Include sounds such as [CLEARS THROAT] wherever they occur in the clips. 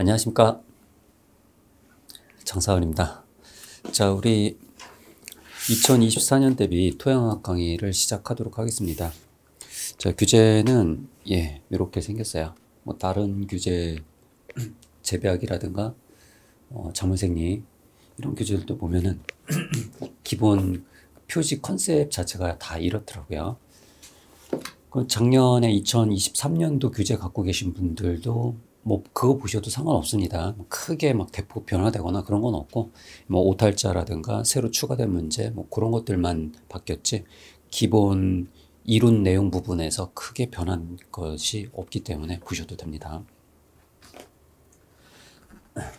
안녕하십니까. 장사은입니다. 자, 우리 2024년 대비 토양학 강의를 시작하도록 하겠습니다. 자, 규제는, 예, 이렇게 생겼어요. 뭐, 다른 규제, [CLEARS THROAT] 재배학이라든가, 어, 자물생리, 이런 규제들도 보면은, [CLEARS THROAT] 기본 표지 컨셉 자체가 다 이렇더라고요. 작년에 2023년도 규제 갖고 계신 분들도 뭐 그거 보셔도 상관없습니다. 크게 막 대폭 변화되거나 그런 건 없고 뭐 오탈자라든가 새로 추가된 문제 뭐 그런 것들만 바뀌었지 기본 이론 내용 부분에서 크게 변한 것이 없기 때문에 보셔도 됩니다.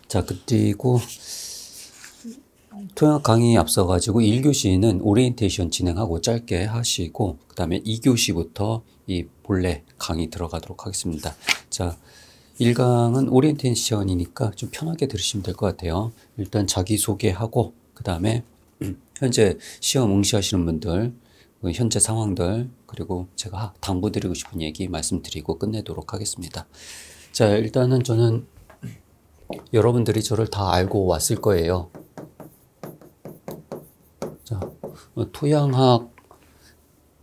자 그리고 토양 강의 앞서 가지고 1교시는 오리엔테이션 진행하고 짧게 하시고 그 다음에 2교시부터 이 본래 강의 들어가도록 하겠습니다. 자 1강은 오리엔테이션이니까 좀 편하게 들으시면 될 것 같아요. 일단 자기소개하고 그 다음에 [CLEARS THROAT] 현재 시험 응시하시는 분들 그 현재 상황들 그리고 제가 당부드리고 싶은 얘기 말씀드리고 끝내도록 하겠습니다. 자 일단은 저는 [CLEARS THROAT] 여러분들이 저를 다 알고 왔을 거예요. 자 어, 토양학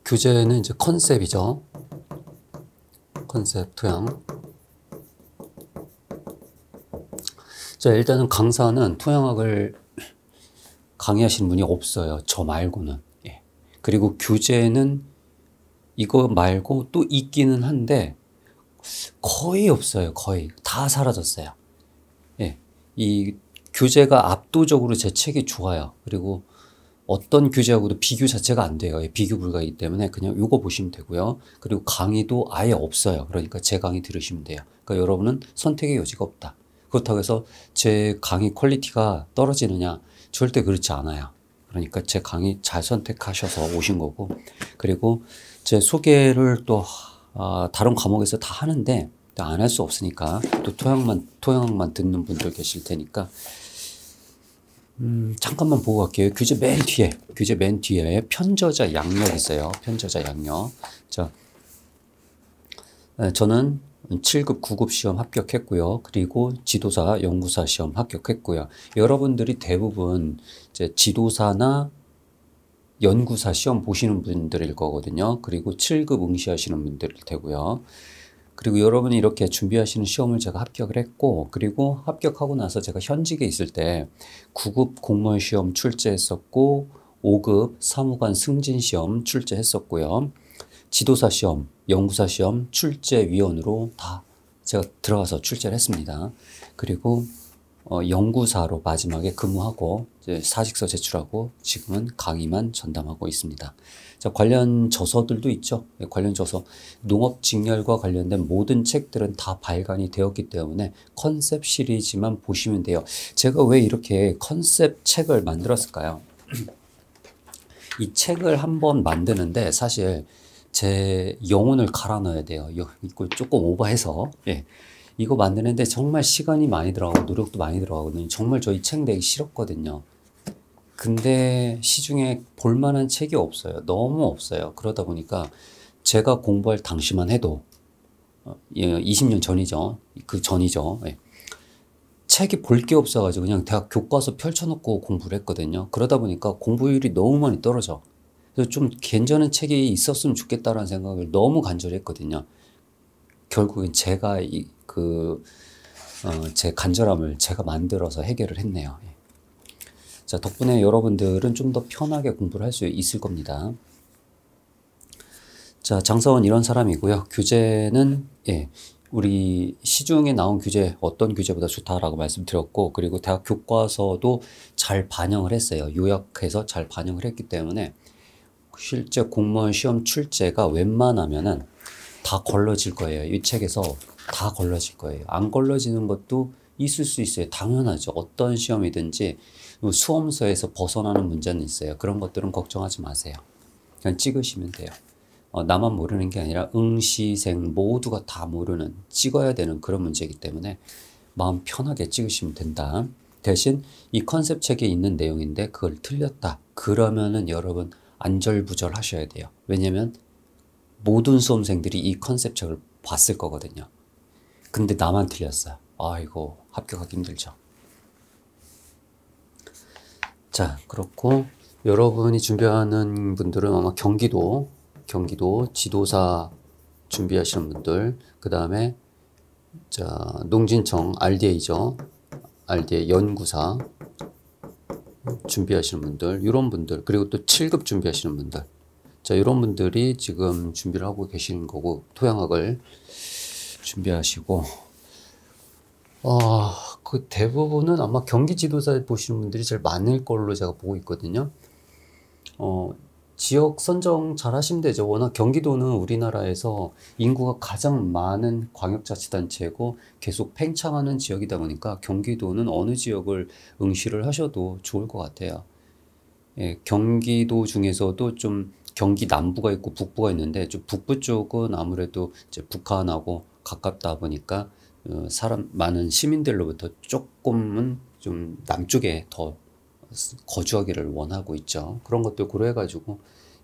교재는 이제 컨셉이죠. 컨셉 토양 자, 일단은 강사는 통영학을 강의하시는 분이 없어요. 저 말고는. 예. 그리고 교재는 이거 말고 또 있기는 한데 거의 없어요. 거의. 다 사라졌어요. 예. 이 교재가 압도적으로 제 책이 좋아요. 그리고 어떤 교재하고도 비교 자체가 안 돼요. 예, 비교 불가이기 때문에 그냥 요거 보시면 되고요. 그리고 강의도 아예 없어요. 그러니까 제 강의 들으시면 돼요. 그러니까 여러분은 선택의 여지가 없다. 그렇다고 해서 제 강의 퀄리티가 떨어지느냐? 절대 그렇지 않아요. 그러니까 제 강의 잘 선택하셔서 오신 거고, 그리고 제 소개를 또 아, 다른 과목에서 다 하는데 안 할 수 없으니까 또 토양만 토양만 듣는 분들 계실 테니까 음, 잠깐만 보고 갈게요. 교재 맨 뒤에 교재 맨 뒤에 편저자 양력 있어요. 편저자 양력. 자, 저는 7급, 9급 시험 합격했고요. 그리고 지도사, 연구사 시험 합격했고요. 여러분들이 대부분 이제 지도사나 연구사 시험 보시는 분들일 거거든요. 그리고 7급 응시하시는 분들일 테고요. 그리고 여러분이 이렇게 준비하시는 시험을 제가 합격을 했고 그리고 합격하고 나서 제가 현직에 있을 때 9급 공무원 시험 출제했었고 5급 사무관 승진 시험 출제했었고요. 지도사 시험, 연구사 시험, 출제위원으로 다 제가 들어가서 출제를 했습니다. 그리고 어, 연구사로 마지막에 근무하고 사직서 제출하고 지금은 강의만 전담하고 있습니다. 자, 관련 저서들도 있죠. 예, 관련 저서 농업 직렬과 관련된 모든 책들은 다 발간이 되었기 때문에 컨셉 시리즈만 보시면 돼요. 제가 왜 이렇게 컨셉 책을 만들었을까요? [CLEARS THROAT] 이 책을 한번 만드는데 사실 제 영혼을 갈아 넣어야 돼요. 이걸 조금 오버해서. 예. 이거 만드는데 정말 시간이 많이 들어가고 노력도 많이 들어가거든요. 정말 저희 책 내기 싫었거든요. 근데 시중에 볼만한 책이 없어요. 너무 없어요. 그러다 보니까 제가 공부할 당시만 해도 20년 어, 예, 전이죠. 그 전이죠. 예. 책이 볼 게 없어가지고 그냥 대학 교과서 펼쳐놓고 공부를 했거든요. 그러다 보니까 공부율이 너무 많이 떨어져. 그래서 좀 괜찮은 책이 있었으면 좋겠다라는 생각을 너무 간절히 했거든요. 결국엔 제가 이, 그, 어, 제 간절함을 제가 만들어서 해결을 했네요. 예. 자, 덕분에 여러분들은 좀 더 편하게 공부를 할 수 있을 겁니다. 자, 장서원 이런 사람이고요. 규제는, 예, 우리 시중에 나온 규제 어떤 규제보다 좋다라고 말씀드렸고 그리고 대학 교과서도 잘 반영을 했어요 요약해서 잘 반영을 했기 때문에 실제 공무원 시험 출제가 웬만하면은 다 걸러질 거예요. 이 책에서 다 걸러질 거예요. 안 걸러지는 것도 있을 수 있어요. 당연하죠. 어떤 시험이든지 뭐 수험서에서 벗어나는 문제는 있어요. 그런 것들은 걱정하지 마세요. 그냥 찍으시면 돼요. 어, 나만 모르는 게 아니라 응시생 모두가 다 모르는 찍어야 되는 그런 문제이기 때문에 마음 편하게 찍으시면 된다. 대신 이 컨셉 책에 있는 내용인데 그걸 틀렸다. 그러면은 여러분 안절부절 하셔야 돼요. 왜냐면 모든 수험생들이 이 컨셉책을 봤을 거거든요. 근데 나만 틀렸어요. 아이고 합격하기 힘들죠. 자 그렇고 여러분이 준비하는 분들은 아마 경기도 경기도 지도사 준비하시는 분들 그 다음에 자 농진청 RDA죠. RDA 연구사 준비하시는 분들, 이런 분들, 그리고 또 7급 준비하시는 분들. 자, 이런 분들이 지금 준비를 하고 계시는 거고, 토양학을 준비하시고, 어, 그 대부분은 아마 경기 지도사 보시는 분들이 제일 많을 걸로 제가 보고 있거든요. 어, 지역 선정 잘 하시면 되죠. 워낙 경기도는 우리나라에서 인구가 가장 많은 광역자치단체고 계속 팽창하는 지역이다 보니까 경기도는 어느 지역을 응시를 하셔도 좋을 것 같아요. 예, 경기도 중에서도 좀 경기 남부가 있고 북부가 있는데 좀 북부 쪽은 아무래도 이제 북한하고 가깝다 보니까 어, 사람 많은 시민들로부터 조금은 좀 남쪽에 더 거주하기를 원하고 있죠. 그런 것들 고려해가지고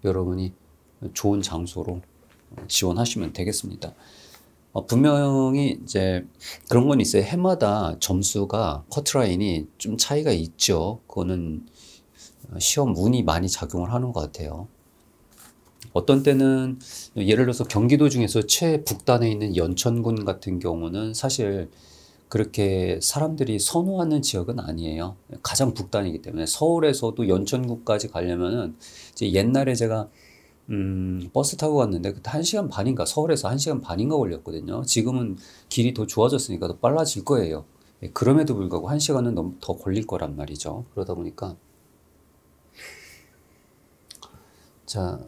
여러분이 좋은 장소로 지원하시면 되겠습니다. 어, 분명히 이제 그런 건 있어요. 해마다 점수가 커트라인이 좀 차이가 있죠. 그거는 시험 운이 많이 작용을 하는 것 같아요. 어떤 때는 예를 들어서 경기도 중에서 최북단에 있는 연천군 같은 경우는 사실 그렇게 사람들이 선호하는 지역은 아니에요. 가장 북단이기 때문에 서울에서도 연천구까지 가려면은 이제 옛날에 제가 음, 버스 타고 갔는데 그때 1시간 반인가 서울에서 1시간 반인가 걸렸거든요. 지금은 길이 더 좋아졌으니까 더 빨라질 거예요. 예, 그럼에도 불구하고 1시간은 너무 더 걸릴 거란 말이죠. 그러다 보니까 자,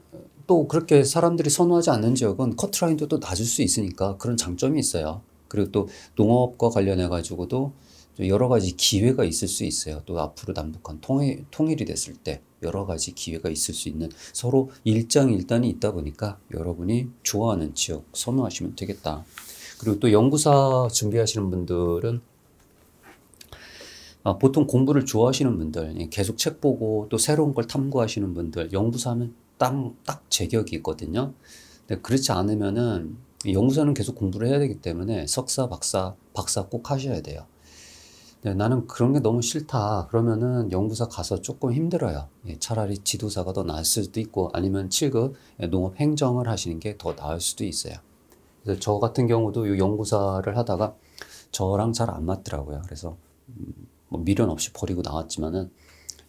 또 그렇게 사람들이 선호하지 않는 지역은 커트라인도 또 낮을 수 있으니까 그런 장점이 있어요. 그리고 또 농업과 관련해 가지고도 여러 가지 기회가 있을 수 있어요. 또 앞으로 남북한 통일, 통일이 됐을 때 여러 가지 기회가 있을 수 있는 서로 일장일단이 있다 보니까 여러분이 좋아하는 지역 선호하시면 되겠다. 그리고 또 연구사 준비하시는 분들은 아, 보통 공부를 좋아하시는 분들, 예, 계속 책 보고 또 새로운 걸 탐구하시는 분들, 연구사 하면 딱, 딱 제격이 있거든요. 근데 그렇지 않으면은 연구소는 계속 공부를 해야 되기 때문에 석사, 박사, 박사 꼭 하셔야 돼요. 네, 나는 그런 게 너무 싫다. 그러면은 연구사 가서 조금 힘들어요. 예, 차라리 지도사가 더 나을 수도 있고 아니면 7급 예, 농업 행정을 하시는 게 더 나을 수도 있어요. 그래서 저 같은 경우도 이 연구사를 하다가 저랑 잘 안 맞더라고요. 그래서 음, 뭐 미련 없이 버리고 나왔지만은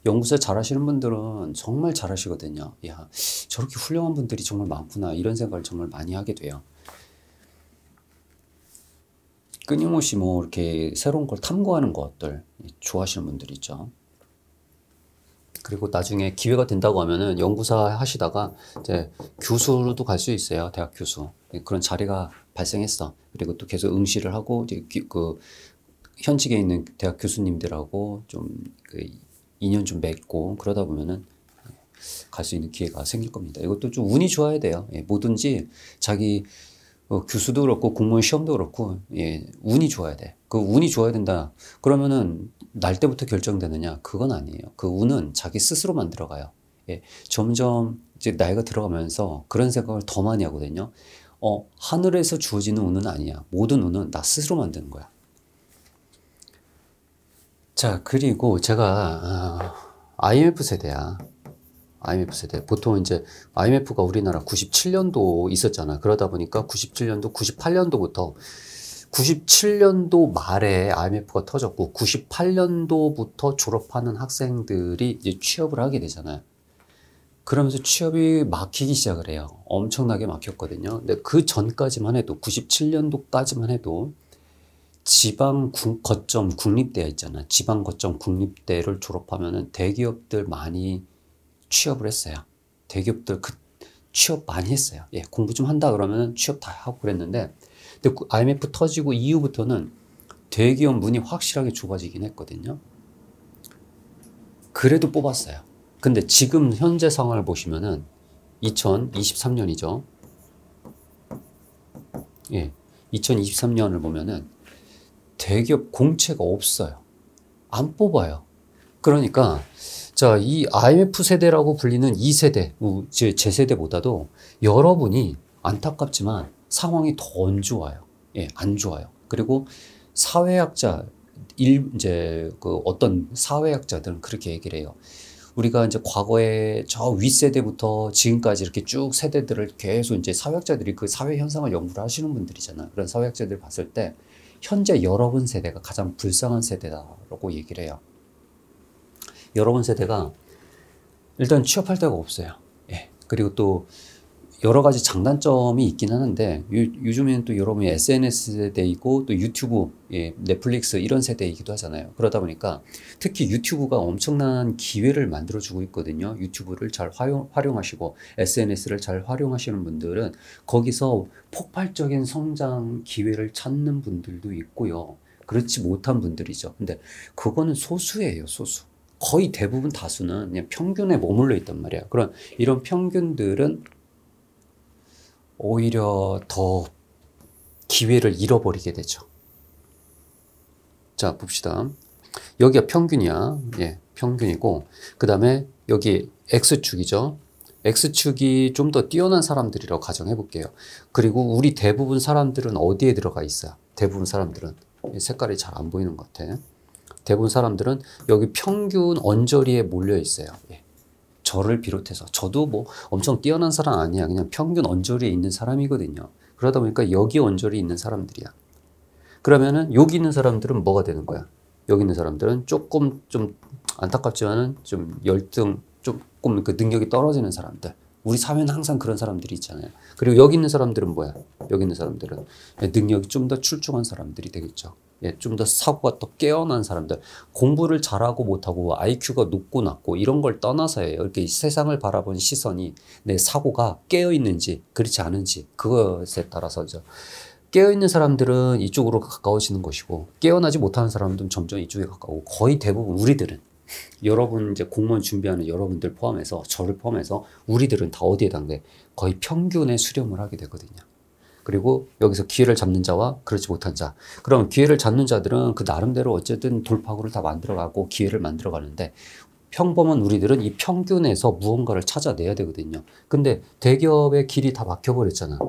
연구사 잘하시는 분들은 정말 잘하시거든요. 야 저렇게 훌륭한 분들이 정말 많구나 이런 생각을 정말 많이 하게 돼요. 끊임없이 뭐 이렇게 새로운 걸 탐구하는 것들 좋아하시는 분들 있죠. 그리고 나중에 기회가 된다고 하면은 연구사 하시다가 이제 교수로도 갈 수 있어요. 대학 교수. 예, 그런 자리가 발생했어. 그리고 또 계속 응시를 하고 그 현직에 있는 대학 교수님들하고 좀그 인연 좀 맺고 그러다 보면은 갈 수 있는 기회가 생길 겁니다. 이것도 좀 운이 좋아야 돼요. 예, 뭐든지 자기 어, 교수도 그렇고 공무원 시험도 그렇고 예, 운이 좋아야 돼. 그 운이 좋아야 된다. 그러면은 날 때부터 결정되느냐? 그건 아니에요. 그 운은 자기 스스로 만들어가요. 예, 점점 이제 나이가 들어가면서 그런 생각을 더 많이 하거든요. 어, 하늘에서 주어지는 운은 아니야. 모든 운은 나 스스로 만드는 거야. 자, 그리고 제가 아, IMF 세대야. IMF 세대. 보통 이제 IMF가 우리나라 97년도 있었잖아. 그러다 보니까 97년도, 98년도부터 97년도 말에 IMF가 터졌고 98년도부터 졸업하는 학생들이 이제 취업을 하게 되잖아요. 그러면서 취업이 막히기 시작을 해요. 엄청나게 막혔거든요. 근데 그 전까지만 해도 97년도까지만 해도 지방 국, 거점 국립대가 있잖아. 지방 거점 국립대를 졸업하면은 대기업들 많이 취업을 했어요. 대기업들 그 취업 많이 했어요. 예, 공부 좀 한다 그러면 취업 다 하고 그랬는데 근데 IMF 터지고 이후부터는 대기업 문이 확실하게 좁아지긴 했거든요. 그래도 뽑았어요. 근데 지금 현재 상황을 보시면은 2023년이죠. 예. 2023년을 보면은 대기업 공채가 없어요. 안 뽑아요. 그러니까 자, 이 IMF 세대라고 불리는 이세대 제, 제 세대보다도 여러분이 안타깝지만 상황이 더 안 좋아요. 예, 안 좋아요. 그리고 사회학자, 일, 이제 그 어떤 사회학자들은 그렇게 얘기를 해요. 우리가 이제 과거에 저 윗세대부터 지금까지 이렇게 쭉 세대들을 계속 이제 사회학자들이 그 사회 현상을 연구를 하시는 분들이잖아요. 그런 사회학자들 봤을 때 현재 여러분 세대가 가장 불쌍한 세대다라고 얘기를 해요. 여러분 세대가 일단 취업할 데가 없어요. 예. 그리고 또 여러 가지 장단점이 있긴 하는데 요, 즘에는또 여러분이 SNS 세대이고 또 유튜브, 예, 넷플릭스 이런 세대이기도 하잖아요. 그러다 보니까 특히 유튜브가 엄청난 기회를 만들어주고 있거든요. 유튜브를 잘 활용, 활용하시고 SNS를 잘 활용하시는 분들은 거기서 폭발적인 성장 기회를 찾는 분들도 있고요. 그렇지 못한 분들이죠. 근데 그거는 소수예요, 소수. 거의 대부분 다수는 그냥 평균에 머물러 있단 말이야. 그런 이런 평균들은 오히려 더 기회를 잃어버리게 되죠. 자, 봅시다. 여기가 평균이야. 예, 평균이고, 그 다음에 여기 X축이죠. X축이 좀 더 뛰어난 사람들이라고 가정해볼게요. 그리고 우리 대부분 사람들은 어디에 들어가 있어? 대부분 사람들은 색깔이 잘 안 보이는 것 같아. 대부분 사람들은 여기 평균 언저리에 몰려 있어요. 예. 저를 비롯해서 저도 뭐 엄청 뛰어난 사람 아니야. 그냥 평균 언저리에 있는 사람이거든요. 그러다 보니까 여기 언저리에 있는 사람들이야. 그러면은 여기 있는 사람들은 뭐가 되는 거야? 여기 있는 사람들은 조금 좀 안타깝지만은 좀 열등, 조금 그 능력이 떨어지는 사람들. 우리 사회는 항상 그런 사람들이 있잖아요. 그리고 여기 있는 사람들은 뭐야? 여기 있는 사람들은 능력이 좀 더 출중한 사람들이 되겠죠. 예, 좀 더 사고가 더 깨어난 사람들, 공부를 잘하고 못하고 IQ가 높고 낮고 이런 걸떠나서요 이렇게 세상을 바라본 시선이 내 사고가 깨어 있는지 그렇지 않은지 그것에 따라서죠. 깨어 있는 사람들은 이쪽으로 가까워지는 것이고 깨어나지 못하는 사람들은 점점 이쪽에 가까워. 거의 대부분 우리들은 여러분 이제 공무원 준비하는 여러분들 포함해서 저를 포함해서 우리들은 다 어디에 당대 거의 평균의 수렴을 하게 되거든요. 그리고 여기서 기회를 잡는 자와 그렇지 못한 자. 그럼 기회를 잡는 자들은 그 나름대로 어쨌든 돌파구를 다 만들어가고 기회를 만들어가는데 평범한 우리들은 이 평균에서 무언가를 찾아내야 되거든요. 근데 대기업의 길이 다 막혀버렸잖아.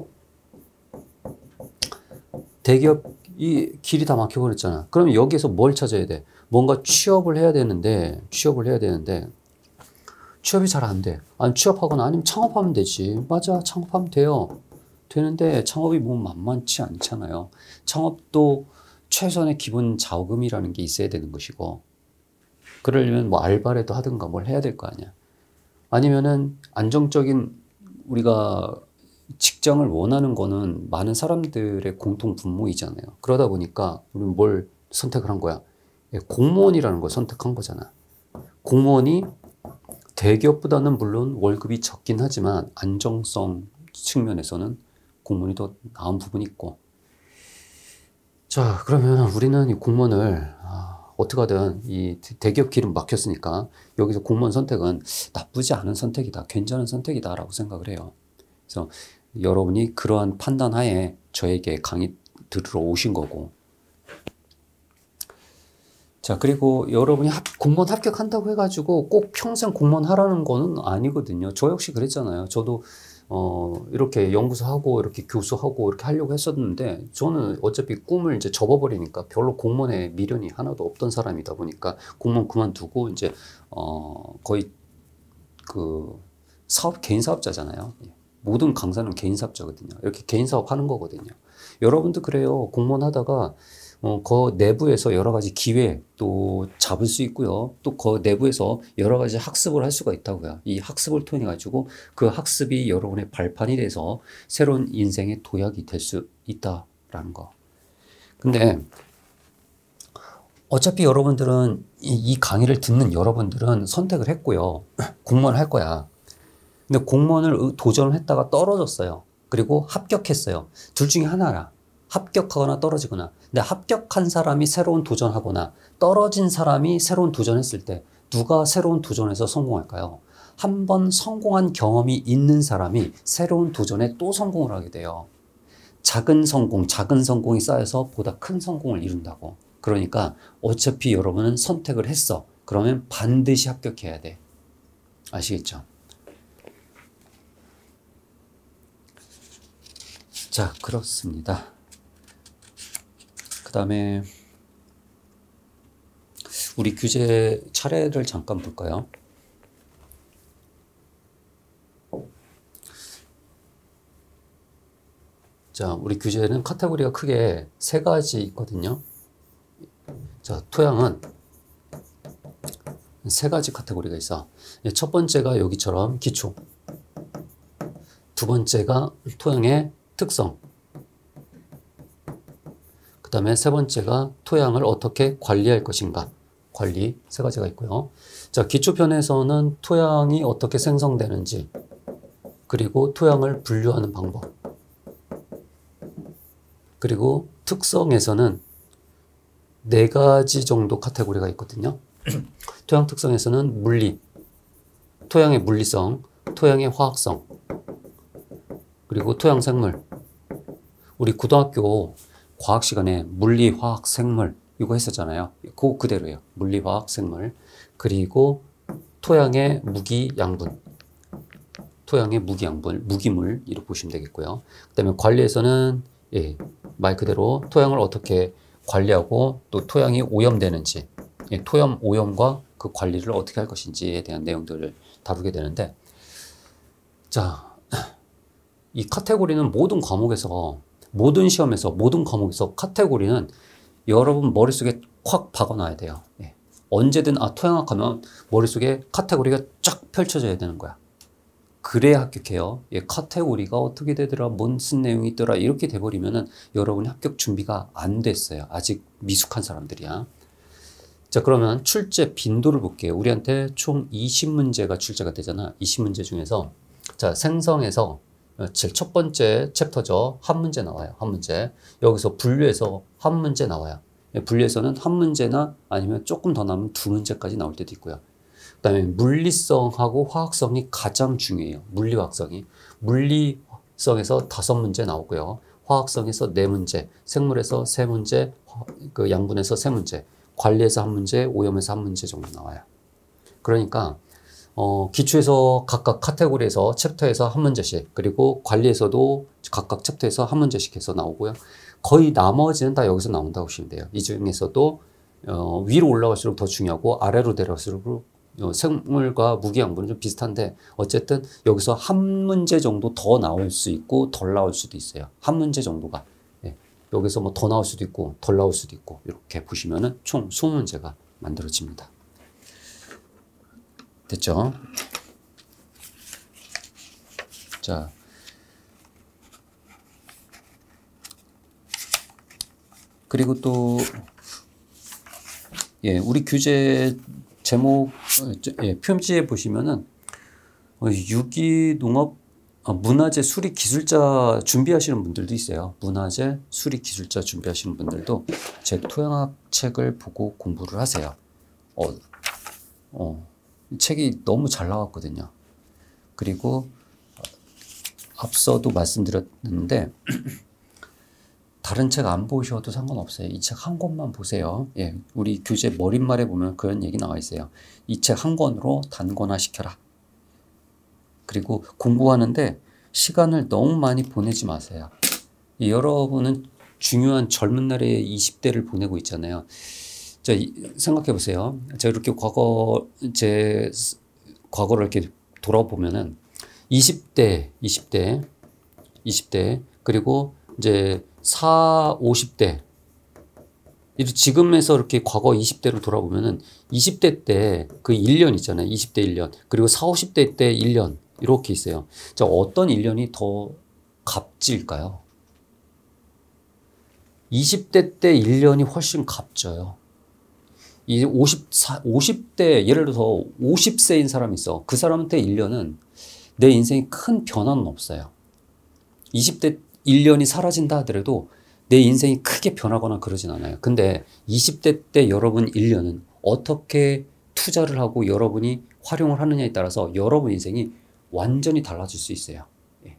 대기업 이 길이 다 막혀버렸잖아. 그럼 여기에서 뭘 찾아야 돼? 뭔가 취업을 해야 되는데, 취업을 해야 되는데, 취업이 잘 안 돼. 안 취업하거나 아니면 창업하면 되지. 맞아, 창업하면 돼요. 되는데 창업이 뭐 만만치 않잖아요. 창업도 최선의 기본 자금이라는 게 있어야 되는 것이고, 그러려면 뭐 알바라도 하든가 뭘 해야 될 거 아니야. 아니면은 안정적인 우리가 직장을 원하는 거는 많은 사람들의 공통 분모이잖아요. 그러다 보니까 우리는 뭘 선택을 한 거야. 예, 공무원이라는 걸 선택한 거잖아. 공무원이 대기업보다는 물론 월급이 적긴 하지만 안정성 측면에서는 공무원이 더 나은 부분이 있고. 자, 그러면 우리는 이 공무원을 아, 어떻게든 이 대기업 길은 막혔으니까 여기서 공무원 선택은 나쁘지 않은 선택이다, 괜찮은 선택이다라고 생각을 해요. 그래서 여러분이 그러한 판단하에 저에게 강의 들으러 오신 거고 자, 그리고 여러분이 합, 공무원 합격한다고 해가지고 꼭 평생 공무원 하라는 거는 아니거든요. 저 역시 그랬잖아요. 저도 어, 이렇게 연구소하고, 이렇게 교수하고, 이렇게 하려고 했었는데, 저는 어차피 꿈을 이제 접어버리니까 별로 공무원에 미련이 하나도 없던 사람이다 보니까, 공무원 그만두고, 이제, 어, 거의, 그, 사업, 개인 사업자잖아요. 예. 모든 강사는 개인 사업자거든요. 이렇게 개인 사업 하는 거거든요. 여러분도 그래요. 공무원 하다가, 어, 그 내부에서 여러 가지 기회 또 잡을 수 있고요. 또 그 내부에서 여러 가지 학습을 할 수가 있다고요. 이 학습을 통해 가지고 그 학습이 여러분의 발판이 돼서 새로운 인생의 도약이 될 수 있다라는 거. 근데 어차피 여러분들은 이, 이 강의를 듣는 여러분들은 선택을 했고요. [CLEARS THROAT] 공무원 할 거야. 근데 공무원을 도전을 했다가 떨어졌어요. 그리고 합격했어요. 둘 중에 하나라. 합격하거나 떨어지거나 근데 합격한 사람이 새로운 도전하거나 떨어진 사람이 새로운 도전했을 때 누가 새로운 도전에서 성공할까요? 한 번 성공한 경험이 있는 사람이 새로운 도전에 또 성공을 하게 돼요. 작은 성공, 작은 성공이 쌓여서 보다 큰 성공을 이룬다고. 그러니까 어차피 여러분은 선택을 했어. 그러면 반드시 합격해야 돼. 아시겠죠? 자, 그렇습니다. 그 다음에 우리 규제 차례를 잠깐 볼까요? 자, 우리 규제는 카테고리가 크게 세 가지 있거든요. 자, 토양은 세 가지 카테고리가 있어. 예, 첫 번째가 여기처럼 기초. 두 번째가 토양의 특성. 그 다음에 세 번째가 토양을 어떻게 관리할 것인가. 관리 세 가지가 있고요. 자, 기초편에서는 토양이 어떻게 생성되는지, 그리고 토양을 분류하는 방법, 그리고 특성에서는 네 가지 정도 카테고리가 있거든요. [CLEARS THROAT] 토양 특성에서는 물리, 토양의 물리성, 토양의 화학성, 그리고 토양 생물. 우리 고등학교 과학 시간에 물리, 화학, 생물 이거 했었잖아요. 그거 그대로예요. 물리, 화학, 생물. 그리고 토양의 무기, 양분. 토양의 무기, 양분, 무기물 이렇게 보시면 되겠고요. 그다음에 관리에서는 예, 말 그대로 토양을 어떻게 관리하고 또 토양이 오염되는지 예, 토염 오염과 그 관리를 어떻게 할 것인지에 대한 내용들을 다루게 되는데 자, [CLEARS THROAT] 이 카테고리는 모든 과목에서 모든 시험에서 모든 과목에서 카테고리는 여러분 머릿속에 확 박아놔야 돼요. 예. 언제든 아 토양학 하면 머릿속에 카테고리가 쫙 펼쳐져야 되는 거야. 그래야 합격해요. 예, 카테고리가 어떻게 되더라, 뭔 쓴 내용이 있더라 이렇게 돼버리면은 여러분이 합격 준비가 안 됐어요. 아직 미숙한 사람들이야. 자 그러면 출제 빈도를 볼게요. 우리한테 총 20문제가 출제가 되잖아. 20문제 중에서 자 생성에서 첫 번째 챕터죠. 한 문제 나와요. 한 문제. 여기서 분류해서 한 문제 나와요. 예, 분류해서는 한 문제나 아니면 조금 더 남은 두 문제까지 나올 때도 있고요. 그 다음에 물리성하고 화학성이 가장 중요해요. 물리화학성이. 물리성에서 다섯 문제 나오고요. 화학성에서 네 문제, 생물에서 세 문제, 그 양분에서 세 문제, 관리에서 한 문제, 오염에서 한 문제 정도 나와요. 그러니까 어, 기초에서 각각 카테고리에서 챕터에서 한 문제씩 그리고 관리에서도 각각 챕터에서 한 문제씩 해서 나오고요. 거의 나머지는 다 여기서 나온다고 보시면 돼요. 이 중에서도 어, 위로 올라갈수록 더 중요하고 아래로 내려갈수록 어, 생물과 무기양분은 좀 비슷한데 어쨌든 여기서 한 문제 정도 더 나올 수 있고 덜 나올 수도 있어요. 한 문제 정도가. 예. 여기서 뭐 더 나올 수도 있고 덜 나올 수도 있고 이렇게 보시면은 총 20문제가 만들어집니다. 됐죠? 자. 그리고 또, 예, 우리 규제 제목, 예, 표지에 보시면은, 어, 유기 농업 어, 문화재 수리 기술자 준비하시는 분들도 있어요. 문화재 수리 기술자 준비하시는 분들도 제 토양학 책을 보고 공부를 하세요. 어, 어. 책이 너무 잘 나왔거든요. 그리고 앞서도 말씀드렸는데 다른 책 안 보셔도 상관없어요. 이 책 한 권만 보세요. 예, 우리 교재 머릿말에 보면 그런 얘기 나와 있어요. 이 책 한 권으로 단권화 시켜라. 그리고 공부하는데 시간을 너무 많이 보내지 마세요. 여러분은 중요한 젊은 날의 20대를 보내고 있잖아요. 자, 생각해 보세요. 제가 이렇게 과거, 제 과거를 이렇게 돌아보면은 20대, 20대, 20대, 그리고 이제 4, 50대. 지금에서 이렇게 과거 20대로 돌아보면은 20대 때 그 1년 있잖아요. 20대 1년. 그리고 4, 50대 때 1년. 이렇게 있어요. 자, 어떤 1년이 더 값질까요? 20대 때 1년이 훨씬 값져요. 이 54, 50대, 예를 들어서 50세인 사람이 있어. 그 사람한테 1년은 내 인생에 큰 변화는 없어요. 20대 1년이 사라진다 하더라도 내 인생이 크게 변하거나 그러진 않아요. 근데 20대 때 여러분 1년은 어떻게 투자를 하고 여러분이 활용을 하느냐에 따라서 여러분 인생이 완전히 달라질 수 있어요. 예.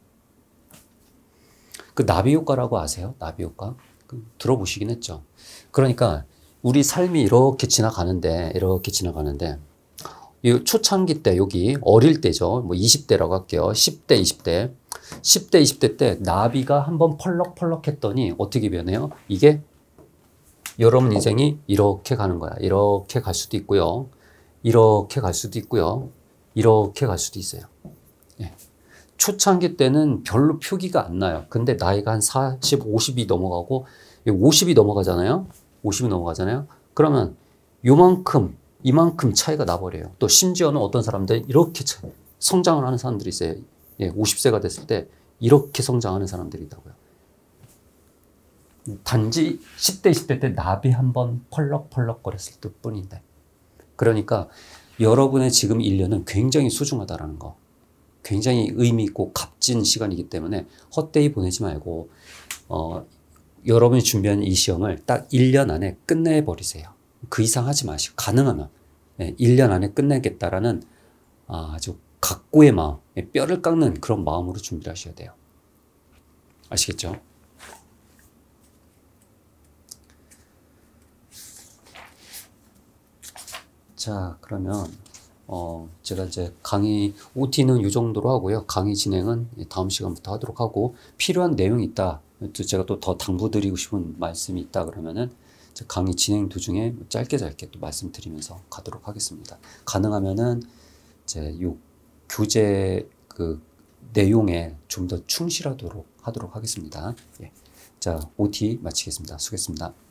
그 나비 효과라고 아세요? 나비 효과? 그 들어보시긴 했죠. 그러니까 우리 삶이 이렇게 지나가는데, 이렇게 지나가는데, 이 초창기 때, 여기 어릴 때죠. 뭐 20대라고 할게요. 10대, 20대. 10대, 20대 때 나비가 한번 펄럭펄럭 했더니 어떻게 변해요? 이게 여러분 인생이 이렇게 가는 거야. 이렇게 갈 수도 있고요. 이렇게 갈 수도 있고요. 이렇게 갈 수도 있어요. 예. 초창기 때는 별로 표기가 안 나요. 근데 나이가 한 40, 50이 넘어가고, 50이 넘어가잖아요. 50이 넘어가잖아요. 그러면 요만큼 이만큼 차이가 나버려요. 또 심지어는 어떤 사람들은 이렇게 성장을 하는 사람들이 있어요. 예, 50세가 됐을 때 이렇게 성장하는 사람들이 있다고요. 단지 10대, 20대 때 나비 한 번 펄럭펄럭거렸을 뿐인데. 그러니까 여러분의 지금 1년은 굉장히 소중하다라는 거. 굉장히 의미 있고 값진 시간이기 때문에 헛되이 보내지 말고, 어, 여러분이 준비한 이 시험을 딱 1년 안에 끝내버리세요. 그 이상 하지 마시고, 가능하면. 네, 예, 1년 안에 끝내겠다라는 아주 각고의 마음, 예, 뼈를 깎는 그런 마음으로 준비를 하셔야 돼요. 아시겠죠? 자, 그러면 어, 제가 이제 강의 OT는 이 정도로 하고요. 강의 진행은 다음 시간부터 하도록 하고 필요한 내용이 있다 제가 또 더 당부드리고 싶은 말씀이 있다 그러면은 강의 진행 도중에 짧게 짧게 또 말씀드리면서 가도록 하겠습니다. 가능하면은 이제 요 교재 그 내용에 좀 더 충실하도록 하도록 하겠습니다. 예. 자, OT 마치겠습니다. 수고했습니다.